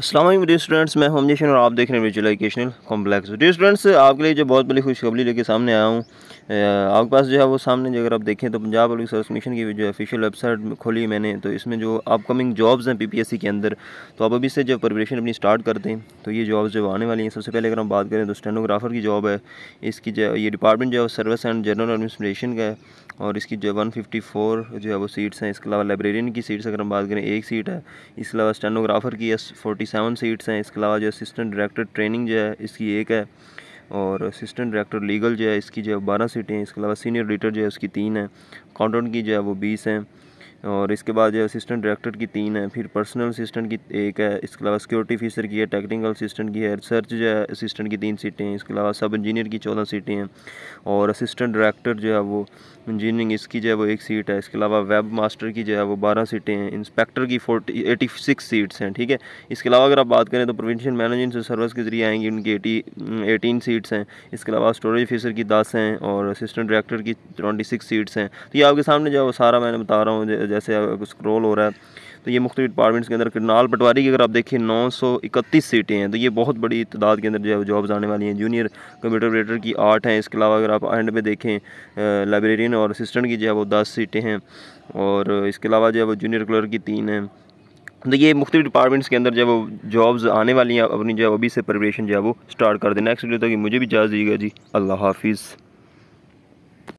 Aslam D students मैं हम और आप देख रहे हैं visual educational complex D students आपके लिए जो बहुत बड़ी खुशखबरी लेके सामने आया हूँ आपके पास जो है वो सामने जो अगर आप देखें तो पंजाब पब्लिक सर्विस कमीशन की जो ऑफिशियल वेबसाइट खोली मैंने तो इसमें जो अपकमिंग जॉब्स हैं पीपीएससी के अंदर तो आप अभी से जब प्रिपरेशन अपनी स्टार्ट करते हैं तो ये जॉब्स जो आने वाली हैं सबसे पहले अगर हम बात करें तो स्टेनोग्राफर की जॉब है इसकी जो ये डिपार्टमेंट जो है सर्विस एंड जनरल एडमिनिस्ट्रेशन का है और इसकी जो है वन फिफ्टी फोर जो है वो सीट्स हैं इसके अलावा लाइब्रेरियन की सीट्स अगर हम बात करें एक सीट है इसके अलावा स्टेनोग्राफर की फोर्टी सेवन सीट्स हैं इसके अलावा जो असिस्टेंट डायरेक्टर ट्रेनिंग जो है इसकी एक है और असिस्टेंट डायरेक्टर लीगल जो है इसकी जो है बारह सीटें हैं इसके अलावा सीनियर एडिटर जो है उसकी तीन है अकाउंटेंट की जो है वो बीस हैं और इसके बाद जो असिस्टेंट डायरेक्टर की तीन है फिर पर्सनल असिस्टेंट की एक है इसके अलावा सिक्योरिटी ऑफिसर की है टेक्निकल असिस्टेंट की है रिसर्च जो है असिस्टेंट की तीन सीटें हैं इसके अलावा सब इंजीनियर की चौदह सीटें हैं और असिस्टेंट डायरेक्टर जो है वो इंजीनियरिंग इसकी जो है वो एक सीट है इसके अलावा वेब मास्टर की जो है वो बारह सीटें हैं इंस्पेक्टर की फोर्टी एटी सिक्स सीट्स हैं ठीक है इसके अलावा अगर आप बात करें तो प्रोविंशियल मैनेजमेंट सर्विस के ज़रिए आएंगी उनकी एटी एटीन सीट्स हैं इसके अलावा स्टोरेज ऑफिसर की दस हैं और असिस्टेंट डायरेक्टर की ट्वेंटी सिक्स सीट्स हैं तो ये आपके सामने जो है वो सारा मैंने बता रहा हूँ जैसे स्क्रोल हो रहा है तो ये मुख्तु डिपार्टमेंट्स के अंदर करनाल पटवारी की अगर आप देखें नौ सौ इकतीस सीटें हैं तो ये बहुत बड़ी तादाद के अंदर जो है जॉब्स आने वाली हैं जूनियर कंप्यूटर ऑपरेटर की आठ हैं इसके अलावा अगर आप एंड में देखें लाइब्रेरियन और असिस्टेंट की जो है वो दस सीटें हैं और इसके अलावा जो है वो जूनियर क्लर्क की तीन हैं तो ये मुख्तु डिपार्टमेंट्स के अंदर जब वो जॉब्स आने वाली हैं अपनी जो है अभी से प्रिपरेशन जो है वो स्टार्ट कर दें नेक्स्ट वीडियो तक मुझे भी इजाज़ दीजिएगा जी अल्लाह हाफिज़